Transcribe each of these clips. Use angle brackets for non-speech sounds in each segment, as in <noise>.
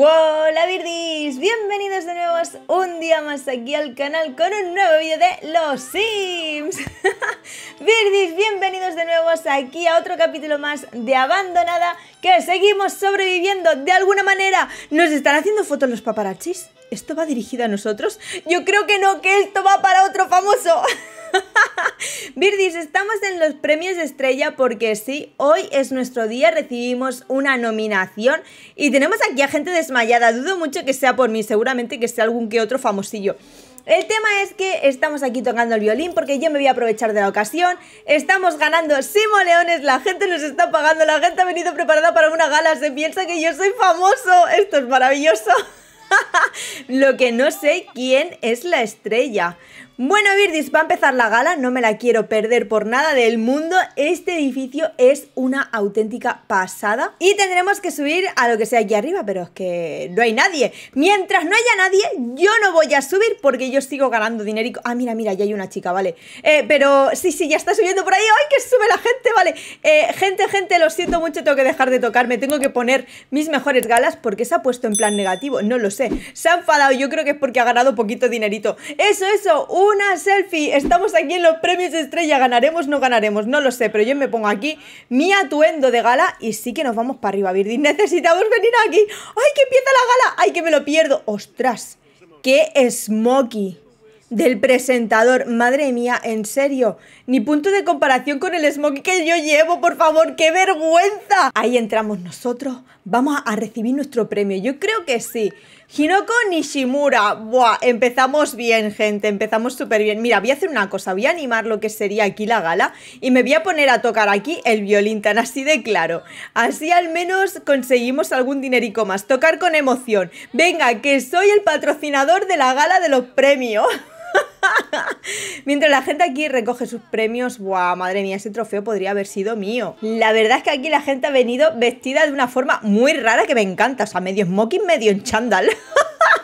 ¡Hola Virdis! Bienvenidos de nuevo un día más aquí al canal con un nuevo vídeo de Los Sims <laughs> Virdis, bienvenidos de nuevo aquí a otro capítulo más de Abandonada Que seguimos sobreviviendo de alguna manera ¿Nos están haciendo fotos los paparachis? ¿Esto va dirigido a nosotros? Yo creo que no, que esto va para otro famoso <laughs> Birdis, <laughs> estamos en los premios estrella porque sí, hoy es nuestro día, recibimos una nominación y tenemos aquí a gente desmayada. Dudo mucho que sea por mí, seguramente que sea algún que otro famosillo. El tema es que estamos aquí tocando el violín porque yo me voy a aprovechar de la ocasión. Estamos ganando simoleones, la gente nos está pagando, la gente ha venido preparada para una gala, se piensa que yo soy famoso. Esto es maravilloso. <laughs> Lo que no sé quién es la estrella. Bueno, Virdis, va a empezar la gala, no me la quiero perder por nada del mundo. Este edificio es una auténtica pasada y tendremos que subir a lo que sea aquí arriba, pero es que no hay nadie. Mientras no haya nadie, yo no voy a subir porque yo sigo ganando dinero Ah, mira, mira, ya hay una chica, vale. Eh, pero sí, sí, ya está subiendo por ahí. ¡Ay, que sube la gente! Vale. Eh, gente, gente, lo siento mucho, tengo que dejar de tocarme. Tengo que poner mis mejores galas porque se ha puesto en plan negativo. No lo sé. Se ha enfadado, yo creo que es porque ha ganado poquito dinerito. Eso, eso una selfie. Estamos aquí en los premios estrella. Ganaremos, no ganaremos, no lo sé. Pero yo me pongo aquí mi atuendo de gala y sí que nos vamos para arriba, Virgin. Necesitamos venir aquí. ¡Ay, que empieza la gala! ¡Ay, que me lo pierdo! ¡Ostras! ¡Qué smoky! Del presentador, madre mía, en serio, ni punto de comparación con el smoky que yo llevo, por favor, qué vergüenza. Ahí entramos nosotros, vamos a recibir nuestro premio, yo creo que sí. Hinoko Nishimura. Buah, empezamos bien, gente. Empezamos súper bien. Mira, voy a hacer una cosa. Voy a animar lo que sería aquí la gala y me voy a poner a tocar aquí el violín tan así de claro. Así al menos conseguimos algún dinerico más. Tocar con emoción. Venga, que soy el patrocinador de la gala de los premios. <laughs> <laughs> Mientras la gente aquí recoge sus premios, Buah, Madre mía, ese trofeo podría haber sido mío. La verdad es que aquí la gente ha venido vestida de una forma muy rara que me encanta. O sea, medio smoking, medio en chándal.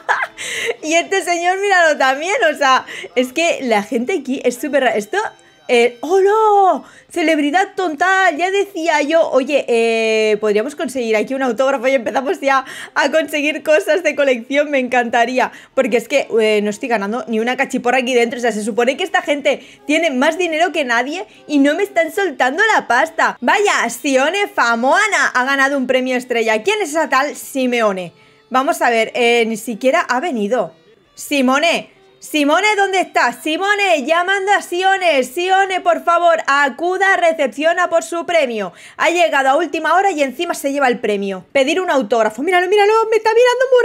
<laughs> y este señor, míralo también, o sea, es que la gente aquí es súper rara. Esto eh, ¡Hola! ¡Celebridad tonta. Ya decía yo, oye, eh, podríamos conseguir aquí un autógrafo y empezamos ya a conseguir cosas de colección, me encantaría. Porque es que eh, no estoy ganando ni una cachiporra aquí dentro. O sea, se supone que esta gente tiene más dinero que nadie y no me están soltando la pasta. Vaya, Sione Famoana ha ganado un premio estrella. ¿Quién es esa tal Simeone? Vamos a ver, ni siquiera ha venido. Simone, Simone, ¿dónde estás? Simone, llamando a Sione. Sione, por favor, acuda recepciona por su premio. Ha llegado a última hora y encima se lleva el premio. Pedir un autógrafo. Míralo, míralo, me está mirando muy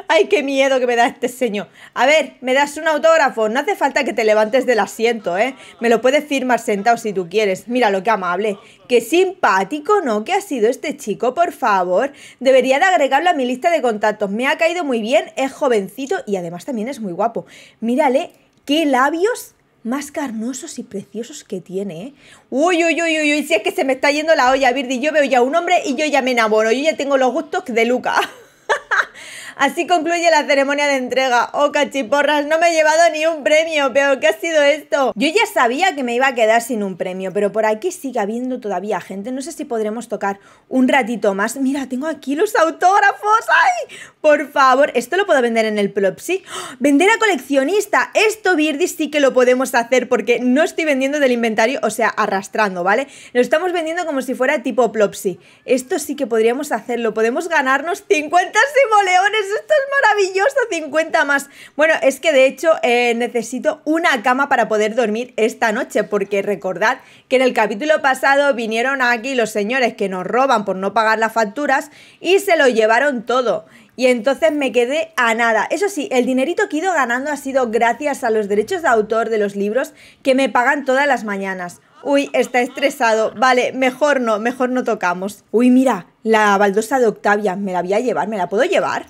raro. Ay, qué miedo que me da este señor. A ver, me das un autógrafo. No hace falta que te levantes del asiento, ¿eh? Me lo puedes firmar sentado si tú quieres. Míralo, qué amable. Qué simpático, ¿no? Que ha sido este chico, por favor. Debería de agregarlo a mi lista de contactos. Me ha caído muy bien, es jovencito y además también es muy guapo. Mírale qué labios más carnosos y preciosos que tiene. ¿eh? Uy, uy, uy, uy, uy, si es que se me está yendo la olla, Virdi. Yo veo ya un hombre y yo ya me enamoro. Yo ya tengo los gustos de Luca. <laughs> Así concluye la ceremonia de entrega. Oh, cachiporras, no me he llevado ni un premio, pero ¿qué ha sido esto? Yo ya sabía que me iba a quedar sin un premio, pero por aquí sigue habiendo todavía gente. No sé si podremos tocar un ratito más. Mira, tengo aquí los autógrafos. ¡Ay! Por favor, esto lo puedo vender en el Plopsi? ¡Oh! Vender a coleccionista. Esto, Birdie, sí que lo podemos hacer porque no estoy vendiendo del inventario, o sea, arrastrando, ¿vale? Lo estamos vendiendo como si fuera tipo Plopsi. Esto sí que podríamos hacerlo. Podemos ganarnos 50 simoleones. Esto es maravilloso, 50 más. Bueno, es que de hecho eh, necesito una cama para poder dormir esta noche porque recordad que en el capítulo pasado vinieron aquí los señores que nos roban por no pagar las facturas y se lo llevaron todo y entonces me quedé a nada. Eso sí, el dinerito que he ido ganando ha sido gracias a los derechos de autor de los libros que me pagan todas las mañanas. Uy, está estresado. Vale, mejor no, mejor no tocamos. Uy, mira, la baldosa de Octavia, me la voy a llevar, ¿me la puedo llevar?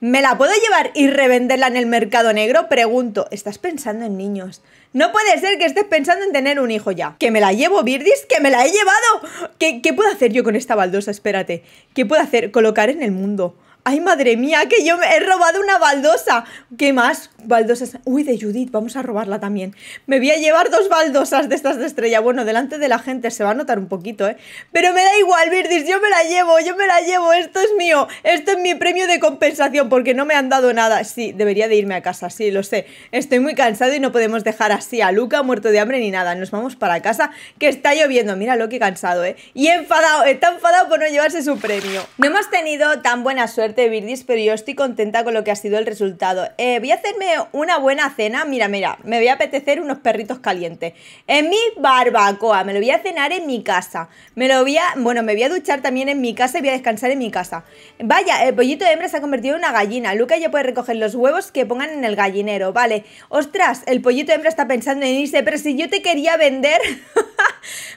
¿Me la puedo llevar y revenderla en el mercado negro? Pregunto, estás pensando en niños. No puede ser que estés pensando en tener un hijo ya. ¿Que me la llevo, Birdis? ¡Que me la he llevado! ¿Qué, qué puedo hacer yo con esta baldosa? Espérate. ¿Qué puedo hacer? Colocar en el mundo. ¡Ay, madre mía! Que yo me he robado una baldosa. ¿Qué más? Baldosas. Uy, de Judith, vamos a robarla también. Me voy a llevar dos baldosas de estas de estrella. Bueno, delante de la gente se va a notar un poquito, ¿eh? Pero me da igual, Virdis, yo me la llevo, yo me la llevo. Esto es mío. Esto es mi premio de compensación porque no me han dado nada. Sí, debería de irme a casa, sí, lo sé. Estoy muy cansado y no podemos dejar así a Luca muerto de hambre ni nada. Nos vamos para casa que está lloviendo. Mira lo que cansado, ¿eh? Y enfadado, está enfadado por no llevarse su premio. No hemos tenido tan buena suerte de Virdis, pero yo estoy contenta con lo que ha sido el resultado. Eh, voy a hacerme una buena cena. Mira, mira, me voy a apetecer unos perritos calientes. En mi barbacoa, me lo voy a cenar en mi casa. Me lo voy a, bueno, me voy a duchar también en mi casa y voy a descansar en mi casa. Vaya, el pollito de hembra se ha convertido en una gallina. Luca ya puede recoger los huevos que pongan en el gallinero, vale. Ostras, el pollito de hembra está pensando en irse, pero si yo te quería vender... <laughs>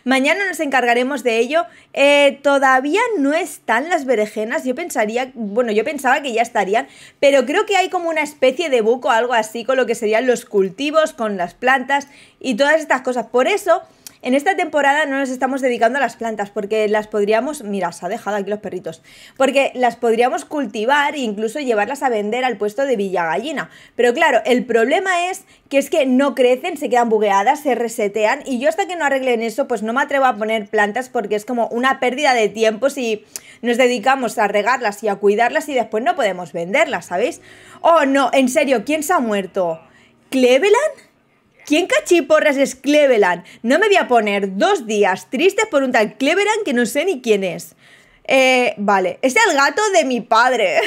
Mañana nos encargaremos de ello. Eh, todavía no están las berenjenas. Yo pensaría, bueno, yo pensaba que ya estarían, pero creo que hay como una especie de buco, algo así, con lo que serían los cultivos, con las plantas y todas estas cosas. Por eso en esta temporada no nos estamos dedicando a las plantas porque las podríamos, mira, se ha dejado aquí los perritos, porque las podríamos cultivar e incluso llevarlas a vender al puesto de Villa Gallina. Pero claro, el problema es que es que no crecen, se quedan bugueadas, se resetean y yo hasta que no arreglen eso, pues no me atrevo a poner plantas porque es como una pérdida de tiempo si nos dedicamos a regarlas y a cuidarlas y después no podemos venderlas, ¿sabéis? Oh, no, en serio, ¿quién se ha muerto? ¿Cleveland? ¿Quién cachiporras es Cleveland? No me voy a poner dos días tristes por un tal Cleveland que no sé ni quién es. Eh, vale, es el gato de mi padre.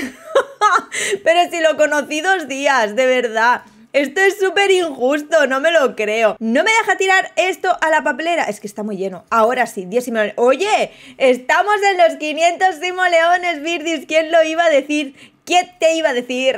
<laughs> Pero si lo conocí dos días, de verdad. Esto es súper injusto, no me lo creo. No me deja tirar esto a la papelera. Es que está muy lleno. Ahora sí, 10 Oye, estamos en los 500 Simoleones, Virdis! ¿Quién lo iba a decir? ¿Qué te iba a decir?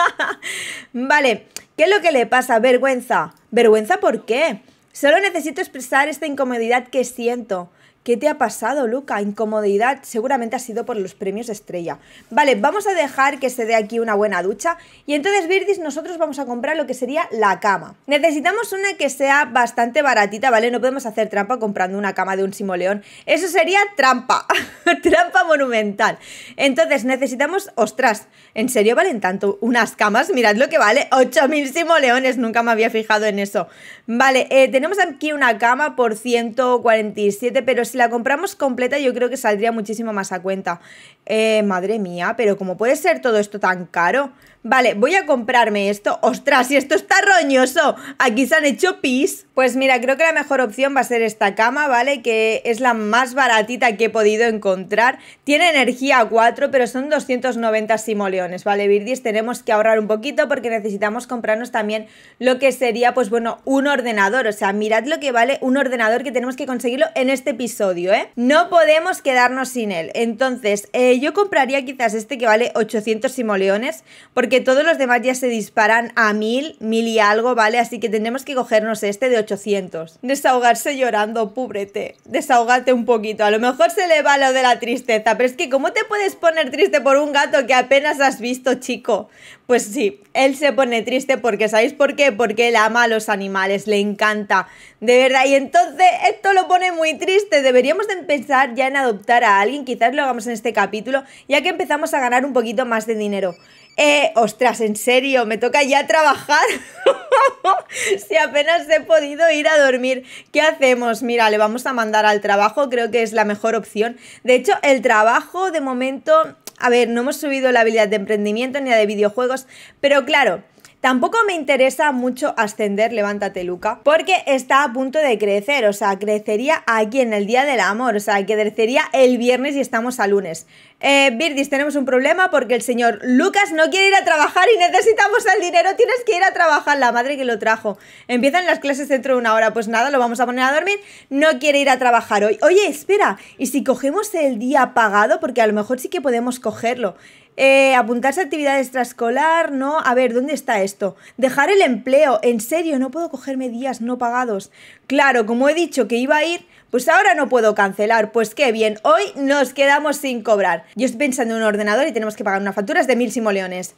<laughs> vale. ¿Qué es lo que le pasa? Vergüenza. ¿Vergüenza por qué? Solo necesito expresar esta incomodidad que siento. ¿Qué te ha pasado, Luca? Incomodidad. Seguramente ha sido por los premios estrella. Vale, vamos a dejar que se dé aquí una buena ducha. Y entonces, Virdis, nosotros vamos a comprar lo que sería la cama. Necesitamos una que sea bastante baratita, ¿vale? No podemos hacer trampa comprando una cama de un simoleón. Eso sería trampa. <laughs> trampa monumental. Entonces, necesitamos... Ostras, ¿en serio valen tanto unas camas? Mirad lo que vale. 8.000 simoleones. Nunca me había fijado en eso. Vale, eh, tenemos aquí una cama por 147, pero si la compramos completa yo creo que saldría muchísimo más a cuenta. Eh, madre mía, pero ¿cómo puede ser todo esto tan caro? Vale, voy a comprarme esto. ¡Ostras, y esto está roñoso! Aquí se han hecho pis. Pues mira, creo que la mejor opción va a ser esta cama, ¿vale? Que es la más baratita que he podido encontrar. Tiene energía 4, pero son 290 simoleones, ¿vale, Virdis? Tenemos que ahorrar un poquito porque necesitamos comprarnos también lo que sería, pues bueno, un ordenador. O sea, mirad lo que vale un ordenador que tenemos que conseguirlo en este piso odio, ¿eh? No podemos quedarnos sin él. Entonces, eh, yo compraría quizás este que vale 800 simoleones, porque todos los demás ya se disparan a mil, mil y algo, ¿vale? Así que tendremos que cogernos este de 800. Desahogarse llorando, púbrete. Desahogate un poquito. A lo mejor se le va lo de la tristeza, pero es que ¿cómo te puedes poner triste por un gato que apenas has visto, chico? Pues sí, él se pone triste porque, ¿sabéis por qué? Porque él ama a los animales, le encanta, de verdad. Y entonces esto lo pone muy triste. Deberíamos de empezar ya en adoptar a alguien, quizás lo hagamos en este capítulo, ya que empezamos a ganar un poquito más de dinero. Eh, ostras, en serio, me toca ya trabajar. <laughs> si apenas he podido ir a dormir, ¿qué hacemos? Mira, le vamos a mandar al trabajo, creo que es la mejor opción. De hecho, el trabajo de momento a ver, no hemos subido la habilidad de emprendimiento ni la de videojuegos, pero claro, Tampoco me interesa mucho ascender Levántate Luca, porque está a punto de crecer, o sea, crecería aquí en el Día del Amor, o sea, crecería el viernes y estamos a lunes. Eh, Birdis, tenemos un problema porque el señor Lucas no quiere ir a trabajar y necesitamos el dinero, tienes que ir a trabajar, la madre que lo trajo. Empiezan las clases dentro de una hora, pues nada, lo vamos a poner a dormir, no quiere ir a trabajar hoy. Oye, espera, ¿y si cogemos el día pagado? Porque a lo mejor sí que podemos cogerlo. Eh, apuntarse a actividades extraescolar, ¿no? A ver, ¿dónde está esto? Dejar el empleo, en serio, no puedo cogerme días no pagados. Claro, como he dicho que iba a ir, pues ahora no puedo cancelar. Pues qué bien, hoy nos quedamos sin cobrar. Yo estoy pensando en un ordenador y tenemos que pagar unas facturas de mil simoleones.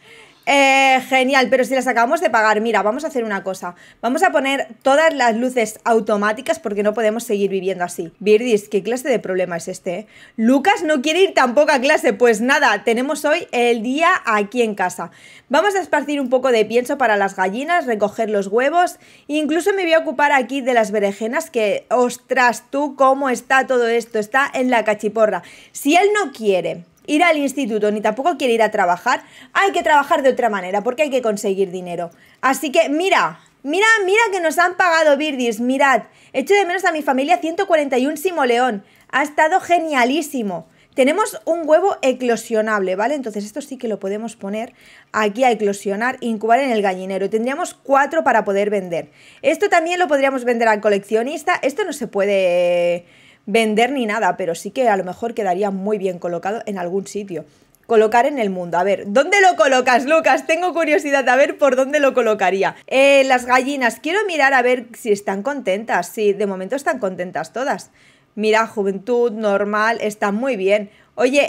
Eh, genial, pero si las acabamos de pagar, mira, vamos a hacer una cosa. Vamos a poner todas las luces automáticas porque no podemos seguir viviendo así. Birdis, ¿qué clase de problema es este? Eh? Lucas no quiere ir tampoco a clase. Pues nada, tenemos hoy el día aquí en casa. Vamos a esparcir un poco de pienso para las gallinas, recoger los huevos. Incluso me voy a ocupar aquí de las berenjenas que, ostras, tú, ¿cómo está todo esto? Está en la cachiporra. Si él no quiere ir al instituto ni tampoco quiere ir a trabajar, hay que trabajar de otra manera porque hay que conseguir dinero. Así que mira, mira, mira que nos han pagado Birdis, mirad, echo de menos a mi familia 141 Simoleón, ha estado genialísimo. Tenemos un huevo eclosionable, ¿vale? Entonces esto sí que lo podemos poner aquí a eclosionar, incubar en el gallinero. Tendríamos cuatro para poder vender. Esto también lo podríamos vender al coleccionista. Esto no se puede vender ni nada, pero sí que a lo mejor quedaría muy bien colocado en algún sitio. Colocar en el mundo. A ver, ¿dónde lo colocas, Lucas? Tengo curiosidad a ver por dónde lo colocaría. Eh, las gallinas, quiero mirar a ver si están contentas. Sí, de momento están contentas todas. Mira, juventud, normal, está muy bien. Oye,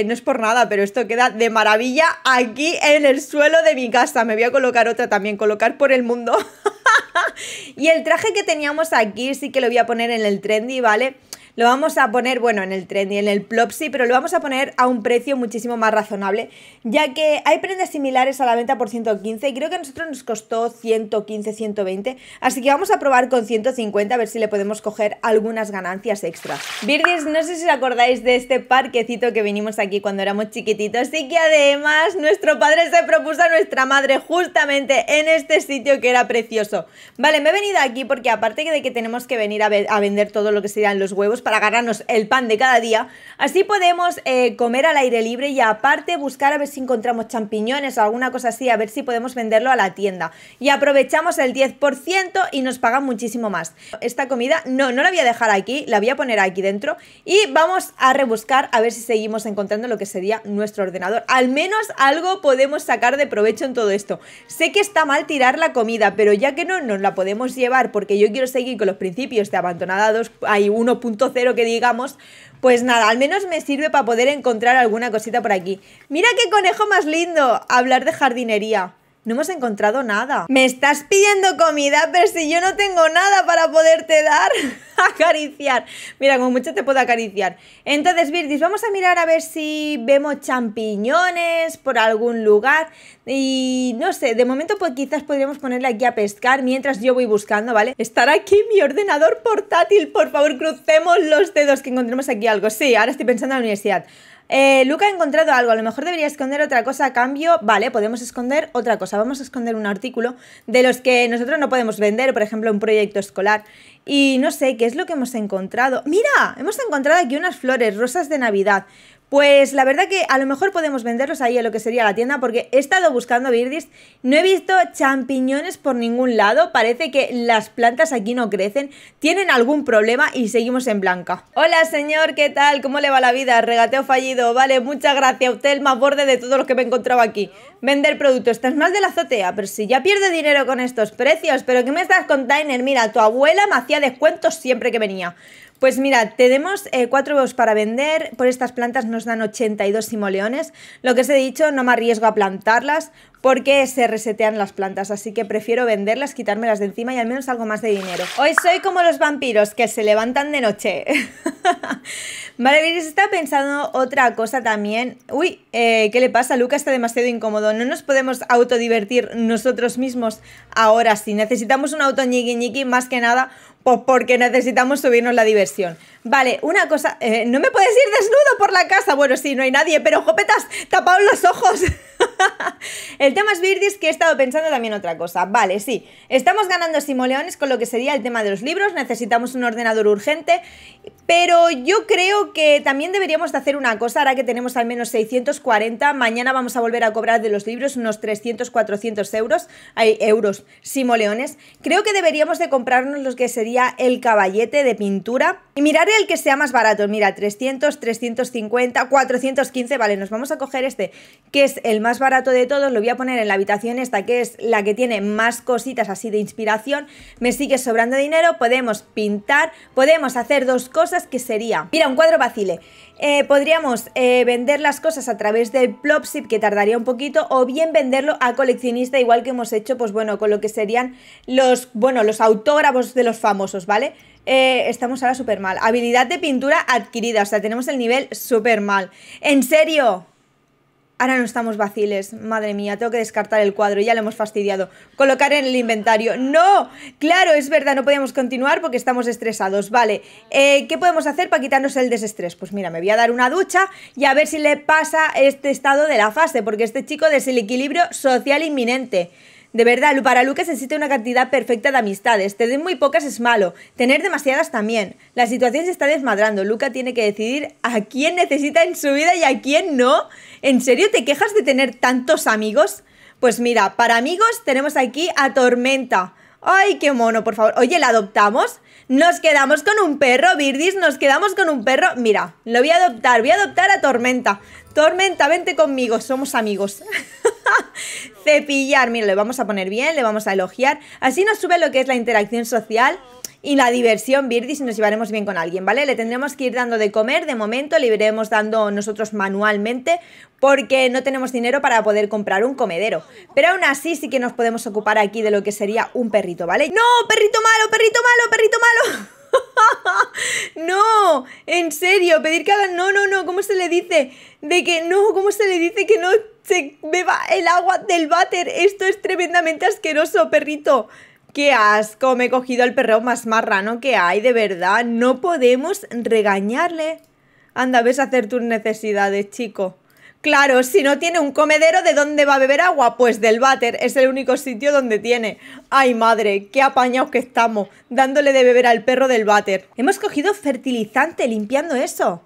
eh, no es por nada, pero esto queda de maravilla aquí en el suelo de mi casa. Me voy a colocar otra también, colocar por el mundo. <laughs> y el traje que teníamos aquí sí que lo voy a poner en el trendy, ¿vale? vale lo vamos a poner, bueno, en el y en el Plopsy, pero lo vamos a poner a un precio muchísimo más razonable, ya que hay prendas similares a la venta por 115 y creo que a nosotros nos costó 115, 120, así que vamos a probar con 150 a ver si le podemos coger algunas ganancias extra. Birdis, no sé si os acordáis de este parquecito que vinimos aquí cuando éramos chiquititos y que además nuestro padre se propuso a nuestra madre justamente en este sitio que era precioso. Vale, me he venido aquí porque aparte de que tenemos que venir a vender todo lo que serían los huevos, para ganarnos el pan de cada día. Así podemos eh, comer al aire libre y aparte buscar a ver si encontramos champiñones o alguna cosa así, a ver si podemos venderlo a la tienda. Y aprovechamos el 10% y nos pagan muchísimo más. Esta comida no, no la voy a dejar aquí, la voy a poner aquí dentro y vamos a rebuscar a ver si seguimos encontrando lo que sería nuestro ordenador. Al menos algo podemos sacar de provecho en todo esto. Sé que está mal tirar la comida, pero ya que no nos la podemos llevar porque yo quiero seguir con los principios de abandonados. 2, hay o que digamos, pues nada, al menos me sirve para poder encontrar alguna cosita por aquí. Mira qué conejo más lindo, hablar de jardinería. No hemos encontrado nada. Me estás pidiendo comida, pero si yo no tengo nada para poderte dar. <laughs> acariciar. Mira, como mucho te puedo acariciar. Entonces, virtis vamos a mirar a ver si vemos champiñones por algún lugar. Y no sé, de momento pues, quizás podríamos ponerle aquí a pescar mientras yo voy buscando, ¿vale? Estar aquí mi ordenador portátil, por favor, crucemos los dedos que encontremos aquí algo. Sí, ahora estoy pensando en la universidad. Eh, Luca ha encontrado algo, a lo mejor debería esconder otra cosa a cambio. Vale, podemos esconder otra cosa. Vamos a esconder un artículo de los que nosotros no podemos vender, por ejemplo, un proyecto escolar. Y no sé, ¿qué es lo que hemos encontrado? ¡Mira! Hemos encontrado aquí unas flores, rosas de Navidad. Pues la verdad que a lo mejor podemos venderlos ahí en lo que sería la tienda porque he estado buscando Birdis, no he visto champiñones por ningún lado, parece que las plantas aquí no crecen, tienen algún problema y seguimos en blanca. Hola señor, ¿qué tal? ¿Cómo le va la vida? Regateo fallido, vale, muchas gracias, usted el más borde de todos los que me he encontrado aquí. Vender productos, estás más de la azotea, pero si ya pierde dinero con estos precios, pero ¿qué me estás container? Mira, tu abuela me hacía descuentos siempre que venía. Pues mira, tenemos eh, cuatro huevos para vender, por estas plantas nos dan 82 simoleones. Lo que os he dicho, no me arriesgo a plantarlas porque se resetean las plantas, así que prefiero venderlas, quitármelas de encima y al menos algo más de dinero. Hoy soy como los vampiros que se levantan de noche. <laughs> vale, está pensando otra cosa también. Uy, eh, ¿qué le pasa? Luca está demasiado incómodo. No nos podemos autodivertir nosotros mismos ahora Si Necesitamos un auto ñiqui ñiqui, más que nada pues porque necesitamos subirnos la diversión. Vale, una cosa, eh, no me puedes ir desnudo por la casa. Bueno, sí, no hay nadie, pero jopetas, tapaos los ojos. <laughs> el tema es Virdis que he estado pensando también otra cosa. Vale, sí, estamos ganando simoleones con lo que sería el tema de los libros, necesitamos un ordenador urgente, pero yo creo que también deberíamos de hacer una cosa, ahora que tenemos al menos 640, mañana vamos a volver a cobrar de los libros unos 300, 400 euros, hay euros, simoleones. Creo que deberíamos de comprarnos los que sería el caballete de pintura. Y miraré el que sea más barato, mira, 300, 350, 415, vale, nos vamos a coger este, que es el más barato de todos, lo voy a poner en la habitación esta, que es la que tiene más cositas así de inspiración, me sigue sobrando dinero, podemos pintar, podemos hacer dos cosas que sería, mira, un cuadro vacile, eh, podríamos eh, vender las cosas a través del Plopsip, que tardaría un poquito, o bien venderlo a coleccionista, igual que hemos hecho, pues bueno, con lo que serían los, bueno, los autógrafos de los famosos, ¿vale? Eh, estamos ahora súper mal. Habilidad de pintura adquirida, o sea, tenemos el nivel súper mal. ¡En serio! Ahora no estamos vaciles, madre mía, tengo que descartar el cuadro, ya lo hemos fastidiado. Colocar en el inventario. ¡No! Claro, es verdad, no podemos continuar porque estamos estresados. Vale, eh, ¿qué podemos hacer para quitarnos el desestrés? Pues mira, me voy a dar una ducha y a ver si le pasa este estado de la fase, porque este chico es el equilibrio social inminente. De verdad, para Lucas necesita una cantidad perfecta de amistades. Tener muy pocas es malo, tener demasiadas también. La situación se está desmadrando. Luca tiene que decidir a quién necesita en su vida y a quién no. ¿En serio te quejas de tener tantos amigos? Pues mira, para amigos tenemos aquí a Tormenta. ¡Ay, qué mono, por favor! Oye, ¿la adoptamos? Nos quedamos con un perro, Birdis, nos quedamos con un perro. Mira, lo voy a adoptar, voy a adoptar a Tormenta. Tormenta, vente conmigo, somos amigos. <laughs> <laughs> Cepillar, mira, le vamos a poner bien, le vamos a elogiar. Así nos sube lo que es la interacción social y la diversión, Birdie, si nos llevaremos bien con alguien, ¿vale? Le tendremos que ir dando de comer, de momento le iremos dando nosotros manualmente porque no tenemos dinero para poder comprar un comedero. Pero aún así sí que nos podemos ocupar aquí de lo que sería un perrito, ¿vale? ¡No! ¡Perrito malo! ¡Perrito malo! ¡Perrito malo! <laughs> <laughs> no, en serio, pedir que hagan, no, no, no, ¿cómo se le dice? De que no, ¿cómo se le dice que no se beba el agua del váter? Esto es tremendamente asqueroso, perrito. Qué asco, me he cogido el perreo más marrano que hay, de verdad. No podemos regañarle. Anda, ves a hacer tus necesidades, chico. Claro, si no tiene un comedero, ¿de dónde va a beber agua? Pues del váter, es el único sitio donde tiene. ¡Ay, madre! ¡Qué apañados que estamos! Dándole de beber al perro del váter. Hemos cogido fertilizante limpiando eso.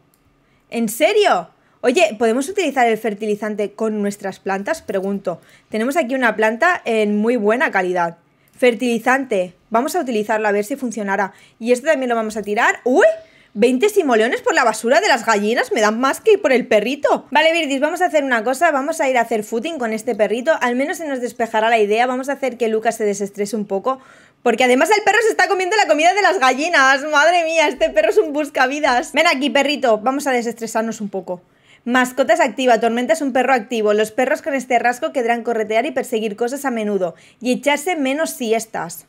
¿En serio? Oye, ¿podemos utilizar el fertilizante con nuestras plantas? Pregunto. Tenemos aquí una planta en muy buena calidad. Fertilizante. Vamos a utilizarlo a ver si funcionará. Y esto también lo vamos a tirar. ¡Uy! 20 simoleones por la basura de las gallinas me dan más que por el perrito. Vale, Virdis, vamos a hacer una cosa. Vamos a ir a hacer footing con este perrito. Al menos se nos despejará la idea. Vamos a hacer que Lucas se desestrese un poco. Porque además el perro se está comiendo la comida de las gallinas. Madre mía, este perro es un buscavidas. Ven aquí, perrito. Vamos a desestresarnos un poco. Mascotas activa, Tormenta es un perro activo. Los perros con este rasgo querrán corretear y perseguir cosas a menudo y echarse menos siestas.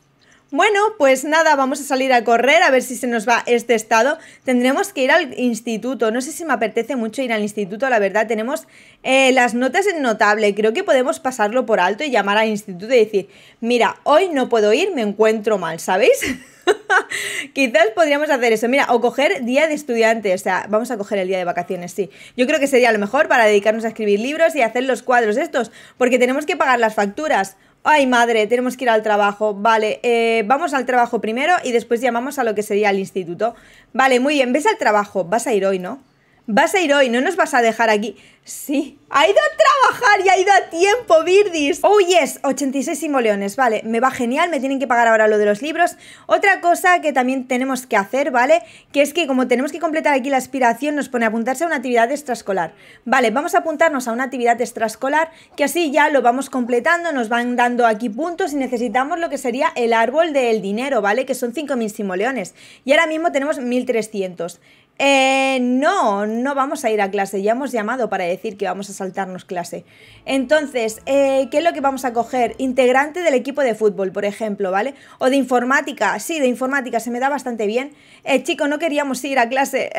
Bueno, pues nada, vamos a salir a correr a ver si se nos va este estado. Tendremos que ir al instituto. No sé si me apetece mucho ir al instituto, la verdad. Tenemos eh, las notas en notable. Creo que podemos pasarlo por alto y llamar al instituto y decir, mira, hoy no puedo ir, me encuentro mal, ¿sabéis? <laughs> Quizás podríamos hacer eso. Mira, o coger día de estudiante. O sea, vamos a coger el día de vacaciones, sí. Yo creo que sería lo mejor para dedicarnos a escribir libros y hacer los cuadros estos. Porque tenemos que pagar las facturas. Ay, madre, tenemos que ir al trabajo. Vale, eh, vamos al trabajo primero y después llamamos a lo que sería el instituto. Vale, muy bien, ves al trabajo. Vas a ir hoy, ¿no? Vas a ir hoy, no nos vas a dejar aquí. Sí, ha ido a trabajar y ha ido a tiempo, Birdis. Oh, yes, 86 simoleones, vale, me va genial, me tienen que pagar ahora lo de los libros. Otra cosa que también tenemos que hacer, ¿vale? Que es que como tenemos que completar aquí la aspiración, nos pone a apuntarse a una actividad extraescolar. Vale, vamos a apuntarnos a una actividad extraescolar, que así ya lo vamos completando, nos van dando aquí puntos y necesitamos lo que sería el árbol del dinero, ¿vale? Que son 5.000 simoleones. Y ahora mismo tenemos 1.300. Eh, no, no vamos a ir a clase, ya hemos llamado para decir que vamos a saltarnos clase. Entonces, eh, ¿qué es lo que vamos a coger? Integrante del equipo de fútbol, por ejemplo, ¿vale? O de informática, sí, de informática, se me da bastante bien. Eh, chico, no queríamos ir a clase,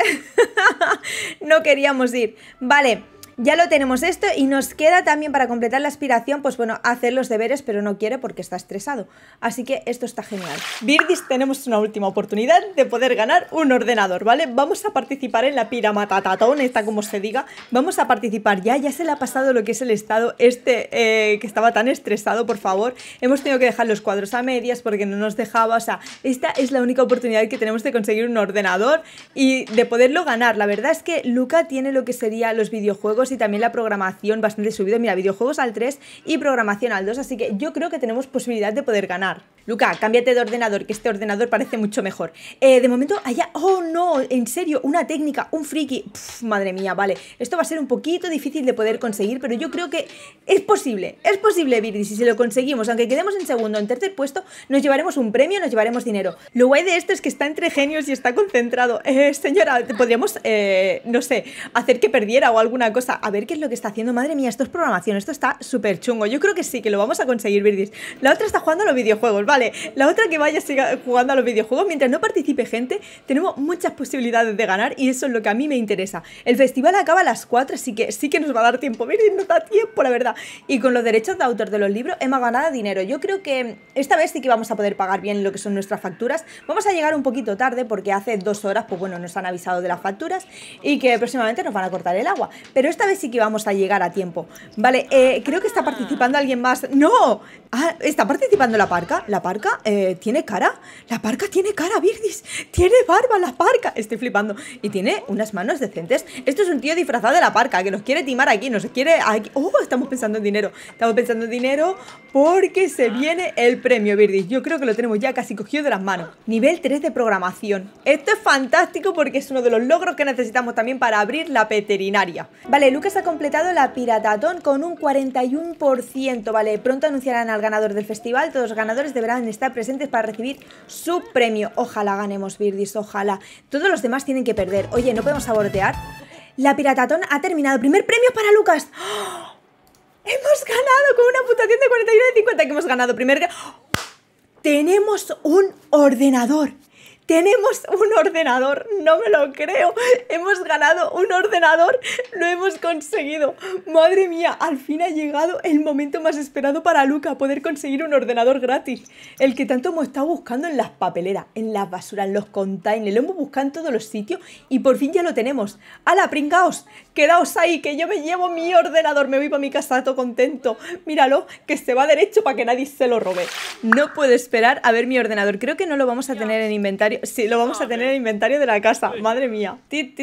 <laughs> no queríamos ir. Vale, ya lo tenemos esto y nos queda también para completar la aspiración, pues bueno, hacer los deberes, pero no quiere porque está estresado. Así que esto está genial. birdis tenemos una última oportunidad de poder ganar un ordenador, ¿vale? Vamos a participar en la piramatatatón, esta como se diga. Vamos a participar ya, ya se le ha pasado lo que es el estado este eh, que estaba tan estresado, por favor. Hemos tenido que dejar los cuadros a medias porque no nos dejaba, o sea, esta es la única oportunidad que tenemos de conseguir un ordenador y de poderlo ganar. La verdad es que Luca tiene lo que sería los videojuegos y también la programación bastante subida. Mira, videojuegos al 3 y programación al 2, así que yo creo que tenemos posibilidad de poder ganar. Luca, cámbiate de ordenador, que este ordenador parece mucho mejor. Eh, de momento, allá. Oh, no, en serio, una técnica, un friki. madre mía, vale. Esto va a ser un poquito difícil de poder conseguir, pero yo creo que es posible. Es posible, Y Si lo conseguimos, aunque quedemos en segundo o en tercer puesto, nos llevaremos un premio, nos llevaremos dinero. Lo guay de esto es que está entre genios y está concentrado. Eh, señora, podríamos, eh, no sé, hacer que perdiera o alguna cosa. A ver qué es lo que está haciendo. Madre mía, esto es programación. Esto está súper chungo. Yo creo que sí, que lo vamos a conseguir, Virgis La otra está jugando a los videojuegos, Vale, la otra que vaya siga jugando a los videojuegos, mientras no participe gente, tenemos muchas posibilidades de ganar y eso es lo que a mí me interesa. El festival acaba a las 4, así que sí que nos va a dar tiempo. Miren, nos da tiempo, la verdad. Y con los derechos de autor de los libros hemos ganado dinero. Yo creo que esta vez sí que vamos a poder pagar bien lo que son nuestras facturas. Vamos a llegar un poquito tarde porque hace dos horas, pues bueno, nos han avisado de las facturas y que próximamente nos van a cortar el agua. Pero esta vez sí que vamos a llegar a tiempo. Vale, eh, creo que está participando alguien más. ¡No! Ah, ¿Está participando la parca? La parca eh, tiene cara. La parca tiene cara, Virdis. Tiene barba la parca. Estoy flipando. Y tiene unas manos decentes. Esto es un tío disfrazado de la parca que nos quiere timar aquí. Nos quiere aquí. Oh, estamos pensando en dinero. Estamos pensando en dinero porque se viene el premio, Virdis. Yo creo que lo tenemos ya casi cogido de las manos. Nivel 3 de programación. Esto es fantástico porque es uno de los logros que necesitamos también para abrir la veterinaria. Vale, Lucas ha completado la piratatón con un 41%. Vale, pronto anunciarán al ganador del festival. Todos los ganadores deberán podrán estar presentes para recibir su premio. Ojalá ganemos, Birdis, ojalá. Todos los demás tienen que perder. Oye, ¿no podemos abordear. La Piratatón ha terminado. ¡Primer premio para Lucas! ¡Oh! ¡Hemos ganado con una puntuación de 41 de 50 que hemos ganado! ¡Primer ¡Oh! Tenemos un ordenador. Tenemos un ordenador, no me lo creo. Hemos ganado un ordenador, lo hemos conseguido. Madre mía, al fin ha llegado el momento más esperado para Luca, poder conseguir un ordenador gratis. El que tanto hemos estado buscando en las papeleras, en las basuras, en los containers, lo hemos buscado en todos los sitios y por fin ya lo tenemos. ¡Hala, pringaos! Quedaos ahí, que yo me llevo mi ordenador, me voy para mi casa todo contento. Míralo, que se va derecho para que nadie se lo robe. No puedo esperar a ver mi ordenador. Creo que no lo vamos a tener en inventario Sí, lo vamos a tener en el inventario de la casa. Madre mía. Ti,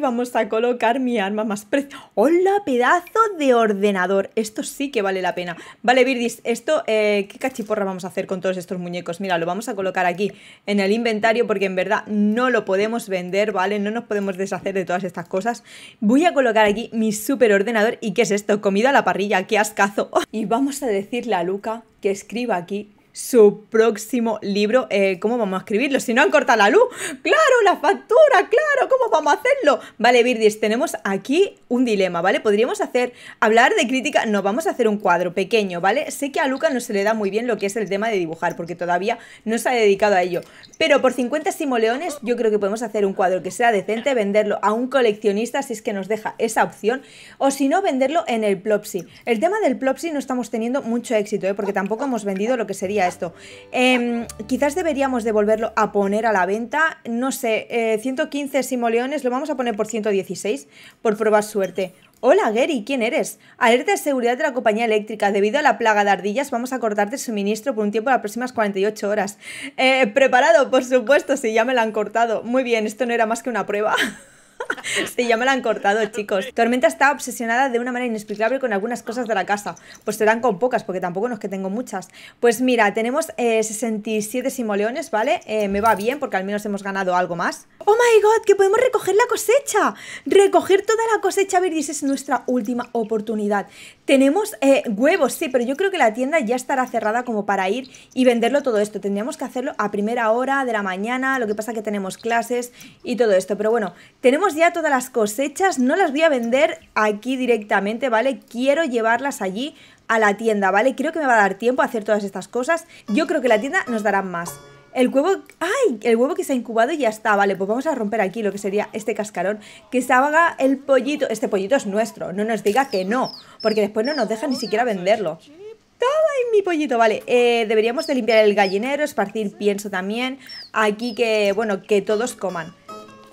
Vamos a colocar mi arma más preciosa. ¡Hola, pedazo de ordenador! Esto sí que vale la pena. Vale, virdis esto, eh, ¿qué cachiporra vamos a hacer con todos estos muñecos? Mira, lo vamos a colocar aquí en el inventario porque en verdad no lo podemos vender, ¿vale? No nos podemos deshacer de todas estas cosas. Voy a colocar aquí mi super ordenador. ¿Y qué es esto? Comida a la parrilla, qué ascazo. <laughs> Y vamos a decirle a Luca que escriba aquí su próximo libro. Eh, ¿Cómo vamos a escribirlo? Si no han cortado la luz. Claro, la factura, claro, ¿cómo vamos a hacerlo? Vale, Virdis, tenemos aquí un dilema, ¿vale? Podríamos hacer, hablar de crítica, no, vamos a hacer un cuadro pequeño, ¿vale? Sé que a Luca no se le da muy bien lo que es el tema de dibujar, porque todavía no se ha dedicado a ello. Pero por 50 simoleones yo creo que podemos hacer un cuadro que sea decente, venderlo a un coleccionista si es que nos deja esa opción, o si no, venderlo en el Plopsy. El tema del Plopsy no estamos teniendo mucho éxito, ¿eh? porque tampoco hemos vendido lo que sería esto. Em, quizás deberíamos devolverlo a poner a la venta. No sé, 115 eh, simoleones, lo vamos a poner por 116 por probar suerte. Hola Gary, ¿quién eres? Alerta de seguridad de la compañía eléctrica. Debido a la plaga de ardillas, vamos a cortarte el suministro por un tiempo de las próximas 48 horas. Eh, preparado, por supuesto, si ya me la han cortado. Muy bien, esto no era más que una prueba. <laughs> <laughs> Sí, ya me la han cortado, chicos. Tormenta está obsesionada de una manera inexplicable con algunas cosas de la casa. Pues serán con pocas, porque tampoco no es que tengo muchas. Pues mira, tenemos 67 eh, simoleones, ¿vale? Eh, me va bien, porque al menos hemos ganado algo más. ¡Oh, my God! ¡Que podemos recoger la cosecha! Recoger toda la cosecha, Virgis, es nuestra última oportunidad. Tenemos eh, huevos, sí, pero yo creo que la tienda ya estará cerrada como para ir y venderlo todo esto. Tendríamos que hacerlo a primera hora de la mañana, lo que pasa que tenemos clases y todo esto. Pero bueno, tenemos ya todas las cosechas, no las voy a vender aquí directamente, ¿vale? Quiero llevarlas allí a la tienda, ¿vale? Creo que me va a dar tiempo a hacer todas estas cosas. Yo creo que la tienda nos dará más. El huevo, ¡ay! El huevo que se ha incubado y ya está, vale, pues vamos a romper aquí lo que sería este cascarón, que se haga el pollito, este pollito es nuestro, no nos diga que no, porque después no nos deja ni siquiera venderlo. Toma en mi pollito, vale. Eh, deberíamos de limpiar el gallinero, esparcir pienso también. Aquí que, bueno, que todos coman.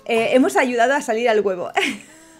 Eh, hemos ayudado a salir al huevo.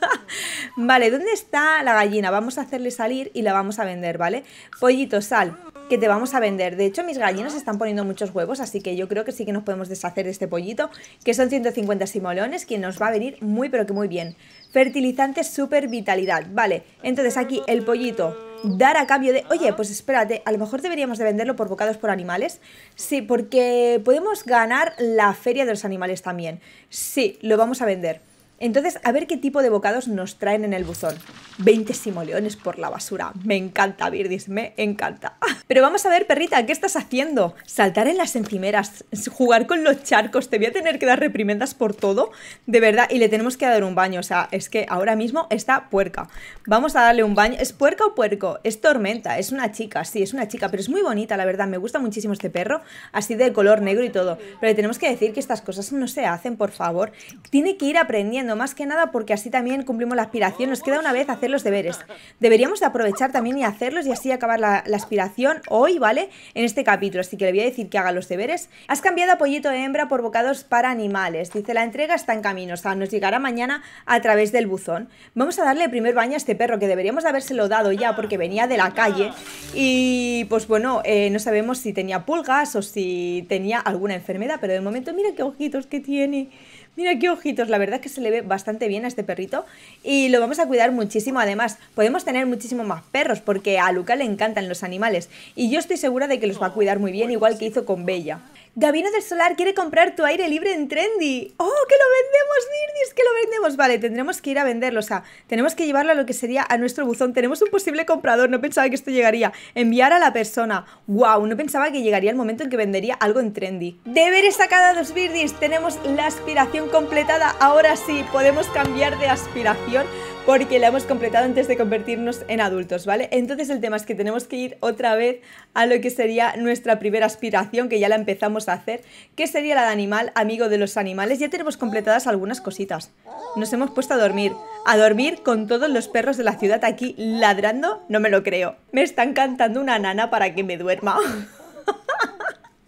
<laughs> vale, ¿dónde está la gallina? Vamos a hacerle salir y la vamos a vender, ¿vale? Pollito, sal, que te vamos a vender. De hecho, mis gallinas están poniendo muchos huevos, así que yo creo que sí que nos podemos deshacer de este pollito, que son 150 simoleones, que nos va a venir muy, pero que muy bien. Fertilizante super vitalidad, ¿vale? Entonces aquí el pollito dar a cambio de, oye, pues espérate, a lo mejor deberíamos de venderlo por bocados por animales. Sí, porque podemos ganar la feria de los animales también. Sí, lo vamos a vender. Entonces, a ver qué tipo de bocados nos traen en el buzón. 20 simoleones por la basura. Me encanta, Virdis, me encanta. Ah, pero vamos a ver, perrita, ¿qué estás haciendo? ¿Saltar en las encimeras? ¿Jugar con los charcos? ¿Te voy a tener que dar reprimendas por todo? De verdad, y le tenemos que dar un baño. O sea, es que ahora mismo está puerca. Vamos a darle un baño. ¿Es puerca o puerco? Es tormenta, es una chica, sí, es una chica, pero es muy bonita, la verdad. Me gusta muchísimo este perro, así de color negro y todo. Pero le tenemos que decir que estas cosas no se hacen, por favor. Tiene que ir aprendiendo más que nada porque así también cumplimos la aspiración. Nos queda una vez hacer los deberes. Deberíamos aprovechar también y hacerlos y así acabar la, aspiración hoy, ¿vale? En este capítulo, así que le voy a decir que haga los deberes. Has cambiado a pollito de hembra por bocados para animales. Dice, la entrega está en camino, o sea, nos llegará mañana a través del buzón. Vamos a darle el primer baño a este perro, que deberíamos de habérselo dado ya porque venía de la calle. Y pues bueno, eh, no sabemos si tenía pulgas o si tenía alguna enfermedad, pero de momento mira qué ojitos que tiene. Mira qué ojitos, la verdad es que se le ve bastante bien a este perrito y lo vamos a cuidar muchísimo. Además, podemos tener muchísimo más perros porque a Luca le encantan los animales y yo estoy segura de que los va a oh, cuidar muy bien, igual que hizo con Bella. Gabino del Solar quiere comprar tu aire libre en Trendy. ¡Oh, que lo vendemos, Dirdis! ¡Que lo vendemos! Vale, tendremos que ir a venderlo. O sea, tenemos que llevarlo a lo que sería a nuestro buzón. Tenemos un posible comprador. No pensaba que esto llegaría. Enviar a la persona. ¡Wow! No pensaba que llegaría el momento en que vendería algo en Trendy. Deberes sacados, dos Birdis. Tenemos la aspiración completada. Ahora sí, podemos cambiar de aspiración porque la hemos completado antes de convertirnos en adultos, ¿vale? Entonces el tema es que tenemos que ir otra vez a lo que sería nuestra primera aspiración, que ya la empezamos a hacer, que sería la de animal, amigo de los animales. Ya tenemos completadas algunas cositas. Nos hemos puesto a dormir, a dormir con todos los perros de la ciudad aquí ladrando, no me lo creo. Me están cantando una nana para que me duerma. <laughs>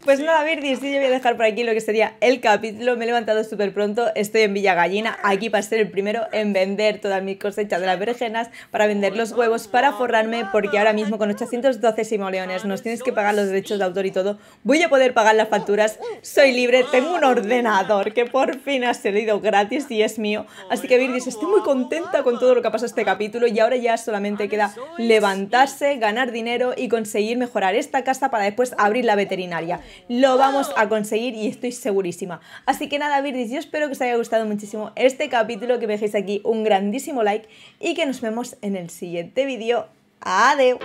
Pues nada, Virgis, yo voy a dejar por aquí lo que sería el capítulo. Me he levantado súper pronto, estoy en Villa Gallina, aquí para ser el primero en vender todas mis cosechas de las berenjenas, para vender los huevos, para forrarme, porque ahora mismo con 812 simoleones nos tienes que pagar los derechos de autor y todo. Voy a poder pagar las facturas, soy libre, tengo un ordenador que por fin ha salido gratis y es mío. Así que, Virgis, estoy muy contenta con todo lo que ha pasado este capítulo y ahora ya solamente queda levantarse, ganar dinero y conseguir mejorar esta casa para después abrir la veterinaria lo vamos a conseguir y estoy segurísima. Así que nada, Virdis, yo espero que os haya gustado muchísimo este capítulo, que me dejéis aquí un grandísimo like y que nos vemos en el siguiente vídeo. ¡Adiós!